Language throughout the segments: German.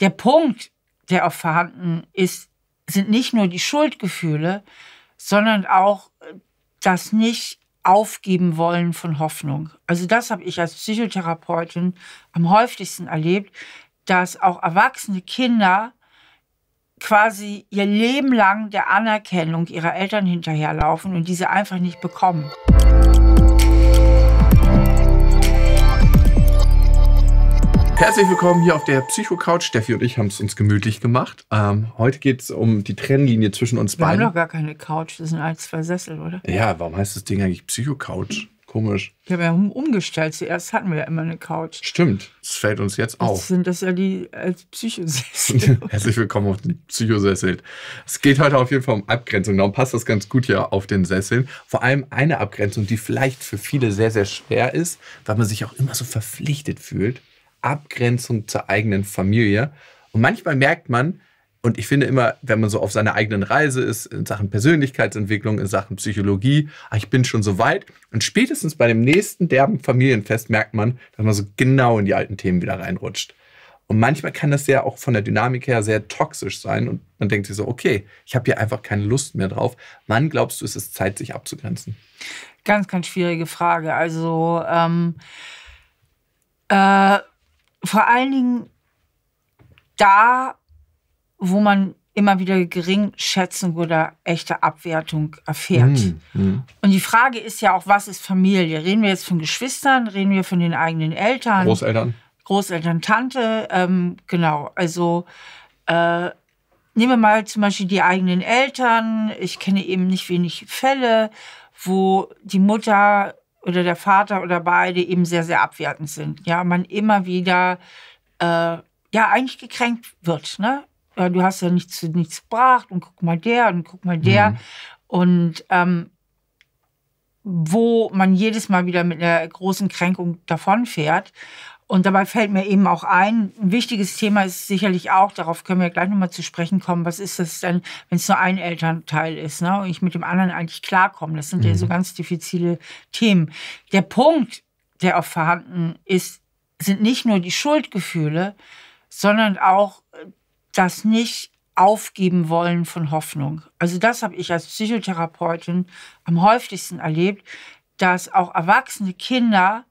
Der Punkt, der oft vorhanden ist, sind nicht nur die Schuldgefühle, sondern auch äh, das nicht aufgeben wollen von Hoffnung. Also das habe ich als Psychotherapeutin am häufigsten erlebt, dass auch erwachsene Kinder quasi ihr Leben lang der Anerkennung ihrer Eltern hinterherlaufen und diese einfach nicht bekommen. Herzlich willkommen hier auf der Psycho-Couch. Steffi und ich haben es uns gemütlich gemacht. Ähm, heute geht es um die Trennlinie zwischen uns Wir beiden. Wir haben doch gar keine Couch, das sind alles zwei Sessel, oder? Ja, warum heißt das Ding eigentlich Psycho-Couch? Komisch. Ich habe ja umgestellt. Zuerst hatten wir ja immer eine Couch. Stimmt, das fällt uns jetzt auf. Jetzt sind das ja die als äh, Psychosessel. Herzlich willkommen auf den Psychosessel. Es geht heute auf jeden Fall um Abgrenzung. Darum passt das ganz gut hier auf den Sesseln. Vor allem eine Abgrenzung, die vielleicht für viele sehr, sehr schwer ist, weil man sich auch immer so verpflichtet fühlt. Abgrenzung zur eigenen Familie. Und manchmal merkt man, und ich finde immer, wenn man so auf seiner eigenen Reise ist, in Sachen Persönlichkeitsentwicklung, in Sachen Psychologie, ah, ich bin schon so weit. Und spätestens bei dem nächsten derben Familienfest merkt man, dass man so genau in die alten Themen wieder reinrutscht. Und manchmal kann das ja auch von der Dynamik her sehr toxisch sein. Und man denkt sich so, okay, ich habe hier einfach keine Lust mehr drauf. Wann glaubst du, ist es Zeit, sich abzugrenzen? Ganz, ganz schwierige Frage. Also, ähm, äh, vor allen Dingen da, wo man immer wieder Geringschätzung oder echte Abwertung erfährt. Mhm. Und die Frage ist ja auch, was ist Familie? Reden wir jetzt von Geschwistern? Reden wir von den eigenen Eltern? Großeltern. Großeltern, Tante, ähm, genau. Also äh, nehmen wir mal zum Beispiel die eigenen Eltern. Ich kenne eben nicht wenig Fälle, wo die Mutter oder der Vater oder beide eben sehr, sehr abwertend sind. Ja, man immer wieder, äh, ja, eigentlich gekränkt wird. Ne? Ja, du hast ja nichts, nichts gebracht und guck mal der und guck mal der. Mhm. Und ähm, wo man jedes Mal wieder mit einer großen Kränkung davonfährt. Und dabei fällt mir eben auch ein, ein wichtiges Thema ist sicherlich auch, darauf können wir gleich nochmal zu sprechen kommen, was ist das denn, wenn es nur ein Elternteil ist ne, und ich mit dem anderen eigentlich klarkomme. Das sind mhm. ja so mhm. ganz diffizile Themen. Der Punkt, der auch vorhanden ist, sind nicht nur die Schuldgefühle, sondern auch äh, das nicht aufgeben wollen von Hoffnung. Also das habe ich als Psychotherapeutin am häufigsten erlebt, dass auch erwachsene Kinder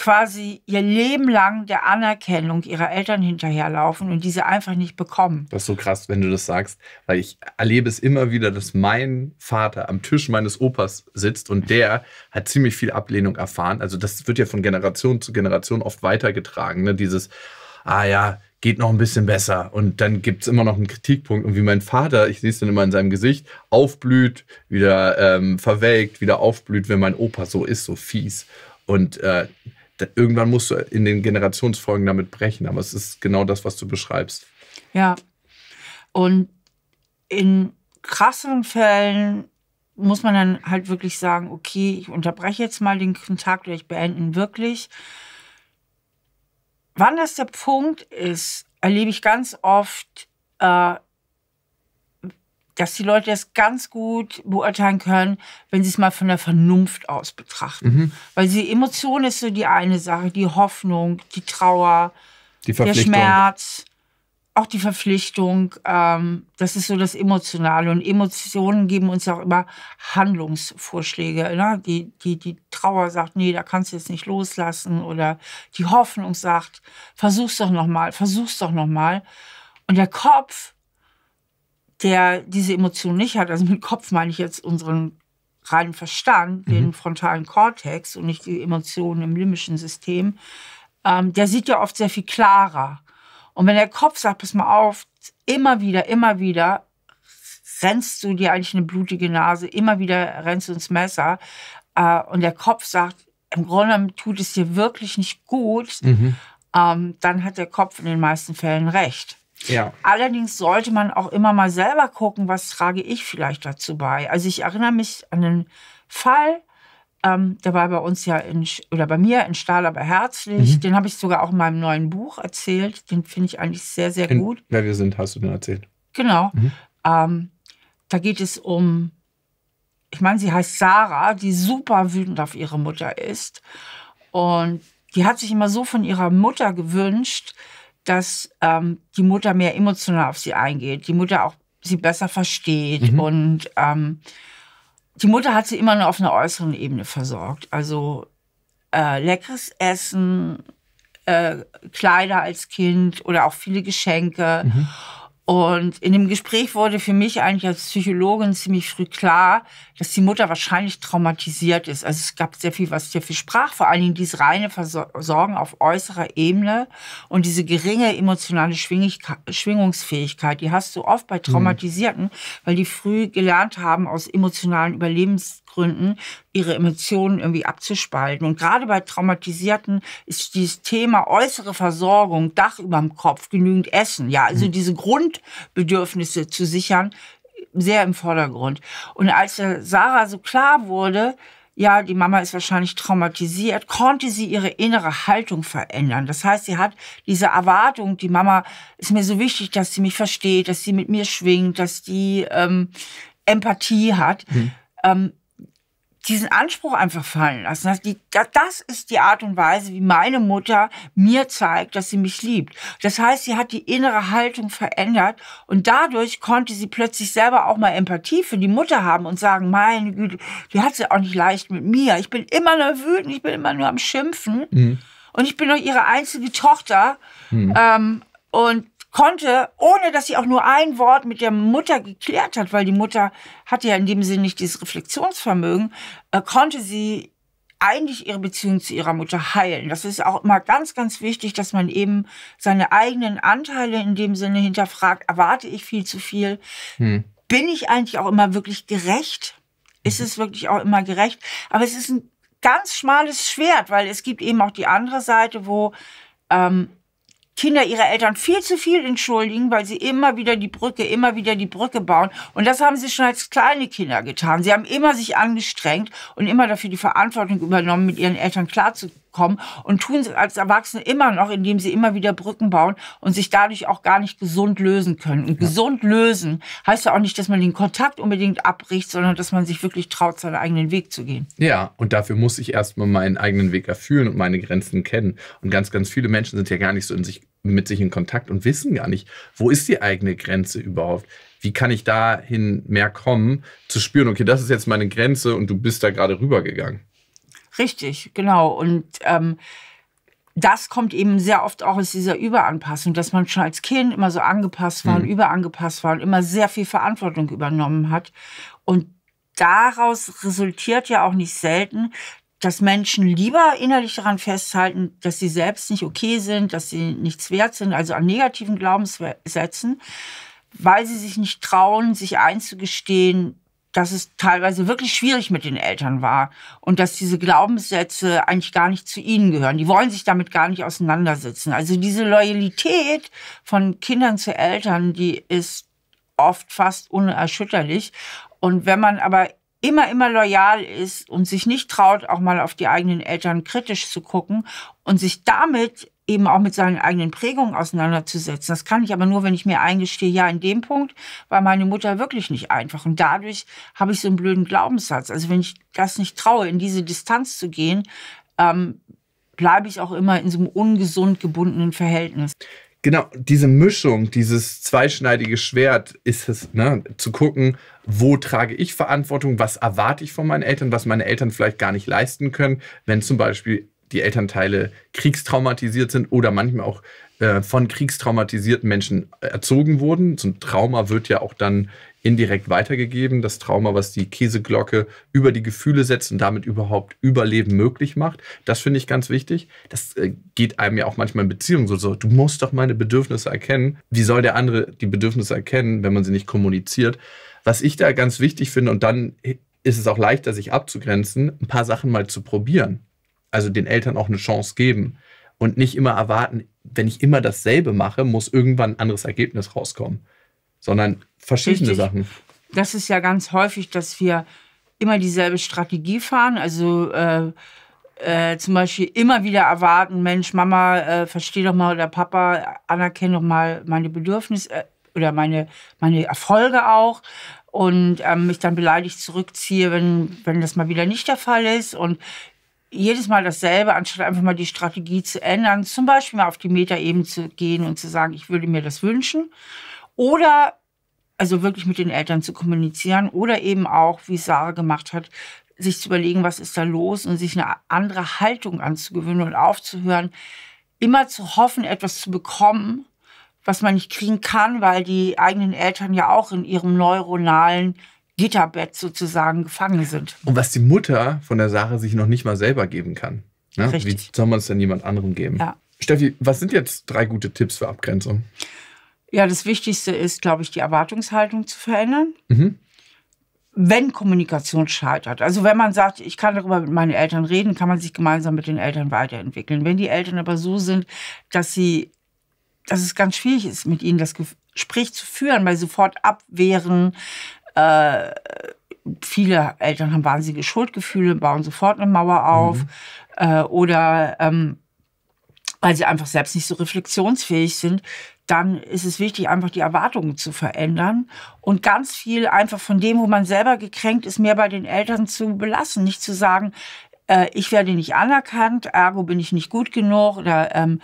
quasi ihr Leben lang der Anerkennung ihrer Eltern hinterherlaufen und diese einfach nicht bekommen. Das ist so krass, wenn du das sagst, weil ich erlebe es immer wieder, dass mein Vater am Tisch meines Opas sitzt und der hat ziemlich viel Ablehnung erfahren. Also das wird ja von Generation zu Generation oft weitergetragen, ne? dieses, ah ja, geht noch ein bisschen besser. Und dann gibt es immer noch einen Kritikpunkt. Und wie mein Vater, ich sehe es dann immer in seinem Gesicht, aufblüht, wieder ähm, verwelkt, wieder aufblüht, wenn mein Opa so ist, so fies. Und äh, irgendwann musst du in den Generationsfolgen damit brechen, aber es ist genau das, was du beschreibst. Ja. Und in krasseren Fällen muss man dann halt wirklich sagen, okay, ich unterbreche jetzt mal den Kontakt oder ich beende ihn wirklich. Wann das der Punkt ist, erlebe ich ganz oft äh, dass die Leute das ganz gut beurteilen können, wenn sie es mal von der Vernunft aus betrachten. Mhm. Weil die Emotion ist so die eine Sache, die Hoffnung, die Trauer, die der Schmerz, auch die Verpflichtung. Ähm, das ist so das Emotionale. Und Emotionen geben uns auch immer Handlungsvorschläge. Ne? Die, die, die Trauer sagt, nee, da kannst du jetzt nicht loslassen. Oder die Hoffnung sagt, versuch's doch nochmal, versuch's doch nochmal. Und der Kopf der diese Emotion nicht hat, also mit Kopf meine ich jetzt unseren reinen Verstand, mhm. den frontalen Kortex und nicht die Emotionen im limbischen System, ähm, der sieht ja oft sehr viel klarer. Und wenn der Kopf sagt, pass mal auf, immer wieder, immer wieder rennst du dir eigentlich eine blutige Nase, immer wieder rennst du ins Messer äh, und der Kopf sagt, im Grunde tut es dir wirklich nicht gut, mhm. ähm, dann hat der Kopf in den meisten Fällen recht. Ja. Allerdings sollte man auch immer mal selber gucken, was trage ich vielleicht dazu bei. Also ich erinnere mich an einen Fall, ähm, der war bei uns ja in, oder bei mir in Stahl aber herzlich. Mhm. Den habe ich sogar auch in meinem neuen Buch erzählt. Den finde ich eigentlich sehr, sehr in, gut. Wer wir sind, hast du den erzählt. Genau. Mhm. Ähm, da geht es um, ich meine, sie heißt Sarah, die super wütend auf ihre Mutter ist. Und die hat sich immer so von ihrer Mutter gewünscht, dass ähm, die Mutter mehr emotional auf sie eingeht, die Mutter auch sie besser versteht mhm. und ähm, die Mutter hat sie immer nur auf einer äußeren Ebene versorgt. Also äh, leckeres Essen, äh, Kleider als Kind oder auch viele Geschenke. Mhm. Und in dem Gespräch wurde für mich eigentlich als Psychologin ziemlich früh klar, dass die Mutter wahrscheinlich traumatisiert ist. Also es gab sehr viel, was ich dafür sprach, vor allen Dingen diese reine Versorgung auf äußerer Ebene und diese geringe emotionale Schwingungsfähigkeit. Die hast du oft bei mhm. Traumatisierten, mhm. weil die früh gelernt haben, aus emotionalen Überlebens Gründen, ihre Emotionen irgendwie abzuspalten. Und gerade bei Traumatisierten ist dieses Thema äußere Versorgung, Dach überm Kopf, genügend Essen, ja, also mhm. diese Grundbedürfnisse zu sichern, sehr im Vordergrund. Und als Sarah so klar wurde, ja, die Mama ist wahrscheinlich traumatisiert, konnte sie ihre innere Haltung verändern. Das heißt, sie hat diese Erwartung, die Mama ist mir so wichtig, dass sie mich versteht, dass sie mit mir schwingt, dass die ähm, Empathie hat. Mhm. Ähm, diesen Anspruch einfach fallen lassen. Das, also die, das ist die Art und Weise, wie meine Mutter mir zeigt, dass sie mich liebt. Das heißt, sie hat die innere Haltung verändert und dadurch konnte sie plötzlich selber auch mal Empathie für die Mutter haben und sagen, meine Güte, die hat es ja auch nicht leicht mit mir. Ich bin immer nur wütend, ich bin immer nur am Schimpfen mhm. und ich bin doch ihre einzige Tochter. Mhm. Ähm, und konnte, ohne dass sie auch nur ein Wort mit der Mutter geklärt hat, weil die Mutter hatte ja in dem Sinne nicht dieses Reflexionsvermögen, äh, konnte sie eigentlich ihre Beziehung zu ihrer Mutter heilen. Das ist auch immer ganz, ganz wichtig, dass man eben seine eigenen Anteile in dem Sinne hinterfragt. Erwarte ich viel zu viel? Hm. Bin ich eigentlich auch immer wirklich gerecht? Ist mhm. es wirklich auch immer gerecht? Aber es ist ein ganz schmales Schwert, weil es gibt eben auch die andere Seite, wo ähm, Kinder ihre Eltern viel zu viel entschuldigen, weil sie immer wieder die Brücke, immer wieder die Brücke bauen. Und das haben sie schon als kleine Kinder getan. Sie haben immer sich angestrengt und immer dafür die Verantwortung übernommen, mit ihren Eltern klarzukommen und tun es als Erwachsene immer noch, indem sie immer wieder Brücken bauen und sich dadurch auch gar nicht gesund lösen können. Und ja. gesund lösen heißt ja auch nicht, dass man den Kontakt unbedingt abbricht, sondern dass man sich wirklich traut, seinen eigenen Weg zu gehen. Ja, und dafür muss ich erstmal meinen eigenen Weg erfüllen und meine Grenzen kennen. Und ganz, ganz viele Menschen sind ja gar nicht so in sich mit sich in Kontakt und wissen gar nicht, wo ist die eigene Grenze überhaupt? Wie kann ich dahin mehr kommen, zu spüren, okay, das ist jetzt meine Grenze und du bist da gerade rübergegangen? Richtig, genau. Und ähm, das kommt eben sehr oft auch aus dieser Überanpassung, dass man schon als Kind immer so angepasst war mhm. und überangepasst war und immer sehr viel Verantwortung übernommen hat. Und daraus resultiert ja auch nicht selten, dass Menschen lieber innerlich daran festhalten, dass sie selbst nicht okay sind, dass sie nichts wert sind, also an negativen Glaubenssätzen, weil sie sich nicht trauen, sich einzugestehen, dass es teilweise wirklich schwierig mit den Eltern war und dass diese Glaubenssätze eigentlich gar nicht zu ihnen gehören. Die wollen sich damit gar nicht auseinandersetzen. Also diese Loyalität von Kindern zu Eltern, die ist oft fast unerschütterlich. Und wenn man aber immer, immer loyal ist und sich nicht traut, auch mal auf die eigenen Eltern kritisch zu gucken und sich damit eben auch mit seinen eigenen Prägungen auseinanderzusetzen. Das kann ich aber nur, wenn ich mir eingestehe, ja, in dem Punkt war meine Mutter wirklich nicht einfach. Und dadurch habe ich so einen blöden Glaubenssatz. Also wenn ich das nicht traue, in diese Distanz zu gehen, ähm, bleibe ich auch immer in so einem ungesund gebundenen Verhältnis genau, diese Mischung, dieses zweischneidige Schwert ist es, ne, zu gucken, wo trage ich Verantwortung, was erwarte ich von meinen Eltern, was meine Eltern vielleicht gar nicht leisten können, wenn zum Beispiel die Elternteile kriegstraumatisiert sind oder manchmal auch äh, von kriegstraumatisierten Menschen erzogen wurden. So ein Trauma wird ja auch dann indirekt weitergegeben. Das Trauma, was die Käseglocke über die Gefühle setzt und damit überhaupt Überleben möglich macht. Das finde ich ganz wichtig. Das äh, geht einem ja auch manchmal in Beziehungen so, so, du musst doch meine Bedürfnisse erkennen. Wie soll der andere die Bedürfnisse erkennen, wenn man sie nicht kommuniziert? Was ich da ganz wichtig finde und dann ist es auch leichter, sich abzugrenzen, ein paar Sachen mal zu probieren. Also den Eltern auch eine Chance geben und nicht immer erwarten, wenn ich immer dasselbe mache, muss irgendwann ein anderes Ergebnis rauskommen sondern verschiedene Richtig. Sachen. Das ist ja ganz häufig, dass wir immer dieselbe Strategie fahren. Also äh, äh, zum Beispiel immer wieder erwarten, Mensch, Mama, äh, versteh doch mal oder Papa, anerkenne doch mal meine Bedürfnisse äh, oder meine, meine Erfolge auch und ähm, mich dann beleidigt zurückziehe, wenn, wenn das mal wieder nicht der Fall ist und jedes Mal dasselbe, anstatt einfach mal die Strategie zu ändern, zum Beispiel mal auf die Metaebene zu gehen und zu sagen, ich würde mir das wünschen oder also wirklich mit den Eltern zu kommunizieren oder eben auch, wie Sarah gemacht hat, sich zu überlegen, was ist da los und sich eine andere Haltung anzugewöhnen und aufzuhören, immer zu hoffen, etwas zu bekommen, was man nicht kriegen kann, weil die eigenen Eltern ja auch in ihrem neuronalen Gitterbett sozusagen gefangen sind. Und was die Mutter von der Sache sich noch nicht mal selber geben kann. Ne? Wie soll man es denn jemand anderem geben? Ja. Steffi, was sind jetzt drei gute Tipps für Abgrenzung? Ja, das Wichtigste ist, glaube ich, die Erwartungshaltung zu verändern. Mhm. Wenn Kommunikation scheitert, also wenn man sagt, ich kann darüber mit meinen Eltern reden, kann man sich gemeinsam mit den Eltern weiterentwickeln. Wenn die Eltern aber so sind, dass sie, dass es ganz schwierig ist, mit ihnen das Gespräch zu führen, weil sofort abwehren, äh, viele Eltern haben wahnsinnige Schuldgefühle, bauen sofort eine Mauer auf mhm. äh, oder ähm, weil sie einfach selbst nicht so reflexionsfähig sind, dann ist es wichtig, einfach die Erwartungen zu verändern und ganz viel einfach von dem, wo man selber gekränkt ist, mehr bei den Eltern zu belassen. Nicht zu sagen, äh, ich werde nicht anerkannt, ergo bin ich nicht gut genug oder ähm,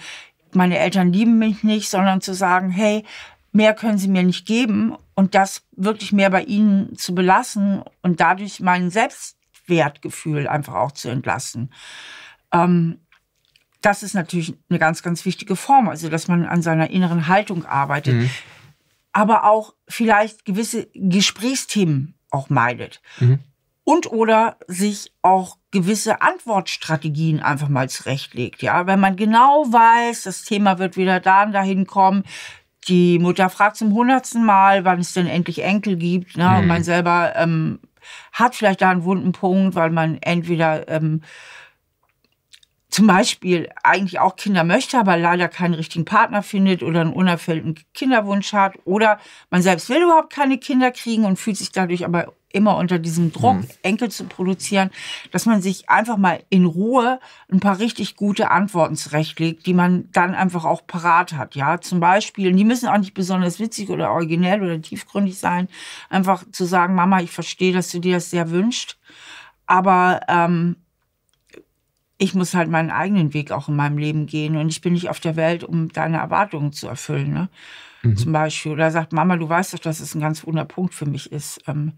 meine Eltern lieben mich nicht, sondern zu sagen, hey, mehr können sie mir nicht geben und das wirklich mehr bei ihnen zu belassen und dadurch mein Selbstwertgefühl einfach auch zu entlasten. Ähm, das ist natürlich eine ganz, ganz wichtige Form, also dass man an seiner inneren Haltung arbeitet, mhm. aber auch vielleicht gewisse Gesprächsthemen auch meidet. Mhm. Und oder sich auch gewisse Antwortstrategien einfach mal zurechtlegt. Ja, wenn man genau weiß, das Thema wird wieder da und dahin kommen, die Mutter fragt zum hundertsten Mal, wann es denn endlich Enkel gibt. Ne? Mhm. Und man selber ähm, hat vielleicht da einen wunden Punkt, weil man entweder ähm, zum Beispiel eigentlich auch Kinder möchte, aber leider keinen richtigen Partner findet oder einen unerfüllten Kinderwunsch hat oder man selbst will überhaupt keine Kinder kriegen und fühlt sich dadurch aber immer unter diesem Druck, mhm. Enkel zu produzieren, dass man sich einfach mal in Ruhe ein paar richtig gute Antworten zurechtlegt, die man dann einfach auch parat hat. Ja, zum Beispiel, die müssen auch nicht besonders witzig oder originell oder tiefgründig sein, einfach zu sagen, Mama, ich verstehe, dass du dir das sehr wünscht, aber ähm, ich muss halt meinen eigenen Weg auch in meinem Leben gehen und ich bin nicht auf der Welt, um deine Erwartungen zu erfüllen. Ne? Mhm. Zum Beispiel. Oder sagt, Mama, du weißt doch, dass es ein ganz wunder Punkt für mich ist. Ähm,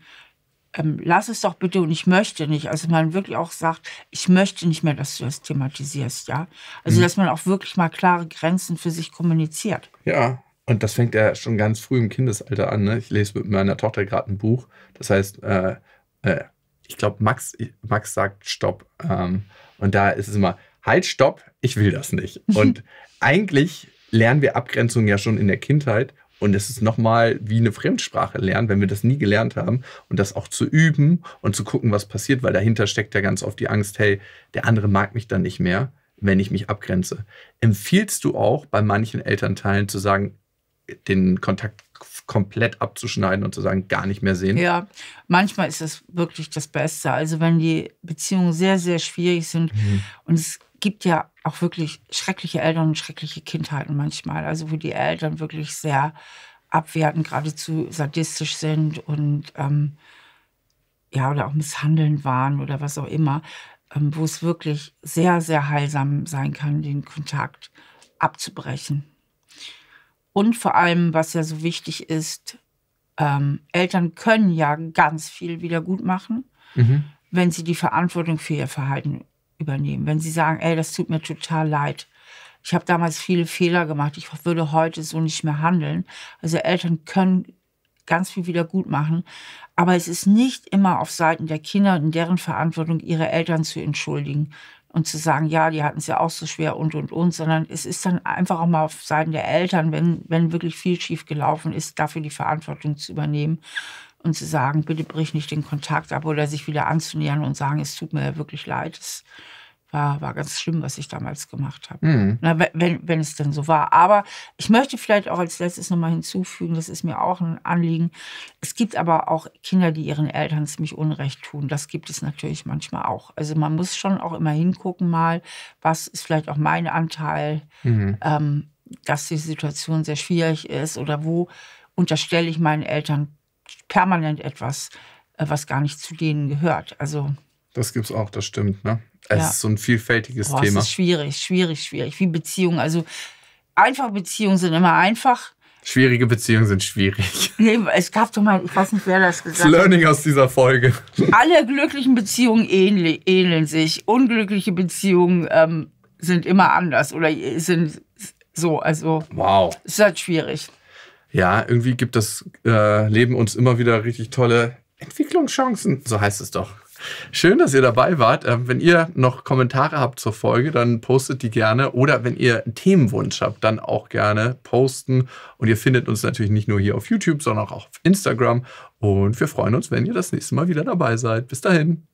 ähm, lass es doch bitte und ich möchte nicht. Also man wirklich auch sagt, ich möchte nicht mehr, dass du das thematisierst, ja. Also mhm. dass man auch wirklich mal klare Grenzen für sich kommuniziert. Ja, und das fängt ja schon ganz früh im Kindesalter an. Ne? Ich lese mit meiner Tochter gerade ein Buch. Das heißt, äh, äh, ich glaube, Max, Max sagt Stopp. Ähm, und da ist es immer, halt, stopp, ich will das nicht. Und eigentlich lernen wir Abgrenzung ja schon in der Kindheit. Und es ist nochmal wie eine Fremdsprache lernen, wenn wir das nie gelernt haben. Und das auch zu üben und zu gucken, was passiert, weil dahinter steckt ja ganz oft die Angst, hey, der andere mag mich dann nicht mehr, wenn ich mich abgrenze. Empfiehlst du auch bei manchen Elternteilen zu sagen, den Kontakt komplett abzuschneiden und zu sagen, gar nicht mehr sehen? Ja, manchmal ist das wirklich das Beste. Also wenn die Beziehungen sehr, sehr schwierig sind mhm. und es gibt ja auch wirklich schreckliche Eltern und schreckliche Kindheiten manchmal, also wo die Eltern wirklich sehr abwertend, geradezu sadistisch sind und ähm, ja, oder auch misshandeln waren oder was auch immer, ähm, wo es wirklich sehr, sehr heilsam sein kann, den Kontakt abzubrechen. Und vor allem, was ja so wichtig ist, ähm, Eltern können ja ganz viel wieder gut machen, mhm. wenn sie die Verantwortung für ihr Verhalten übernehmen. Wenn sie sagen, ey, das tut mir total leid. Ich habe damals viele Fehler gemacht. Ich würde heute so nicht mehr handeln. Also Eltern können ganz viel wieder gut machen. Aber es ist nicht immer auf Seiten der Kinder in deren Verantwortung, ihre Eltern zu entschuldigen und zu sagen, ja, die hatten es ja auch so schwer und und und, sondern es ist dann einfach auch mal auf Seiten der Eltern, wenn, wenn wirklich viel schief gelaufen ist, dafür die Verantwortung zu übernehmen und zu sagen, bitte brich nicht den Kontakt ab oder sich wieder anzunähern und sagen, es tut mir ja wirklich leid, es war, war ganz schlimm, was ich damals gemacht habe. Mhm. Na, wenn, wenn es denn so war. Aber ich möchte vielleicht auch als letztes nochmal hinzufügen, das ist mir auch ein Anliegen. Es gibt aber auch Kinder, die ihren Eltern ziemlich Unrecht tun. Das gibt es natürlich manchmal auch. Also man muss schon auch immer hingucken mal, was ist vielleicht auch mein Anteil, mhm. ähm, dass die Situation sehr schwierig ist oder wo unterstelle ich meinen Eltern permanent etwas, äh, was gar nicht zu denen gehört. Also das es auch, das stimmt, ne? Es ja. ist so ein vielfältiges Boah, Thema. Es ist schwierig, schwierig, schwierig. Wie Beziehungen. Also einfache Beziehungen sind immer einfach. Schwierige Beziehungen sind schwierig. Nee, es gab doch mal, ich weiß nicht, wer das gesagt hat. Learning aus dieser Folge. Alle glücklichen Beziehungen ähnlich, ähneln sich. Unglückliche Beziehungen ähm, sind immer anders oder sind so. Also wow. ist halt schwierig. Ja, irgendwie gibt das äh, Leben uns immer wieder richtig tolle Entwicklungschancen. So heißt es doch. Schön, dass ihr dabei wart. Ähm, wenn ihr noch Kommentare habt zur Folge, dann postet die gerne. Oder wenn ihr einen Themenwunsch habt, dann auch gerne posten. Und ihr findet uns natürlich nicht nur hier auf YouTube, sondern auch auf Instagram. Und wir freuen uns, wenn ihr das nächste Mal wieder dabei seid. Bis dahin.